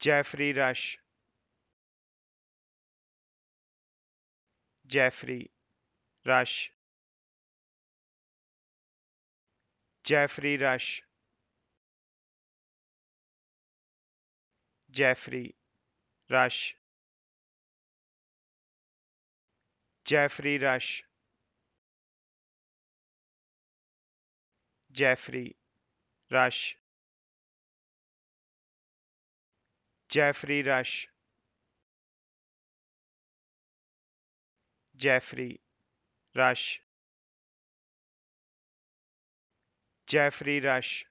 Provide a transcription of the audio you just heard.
Jeffrey Rush, Jeffrey Rush, Jeffrey Rush, Jeffrey Rush, Jeffrey Rush, Jeffrey Rush. Jeffrey Rush, Jeffrey Rush, Jeffrey Rush.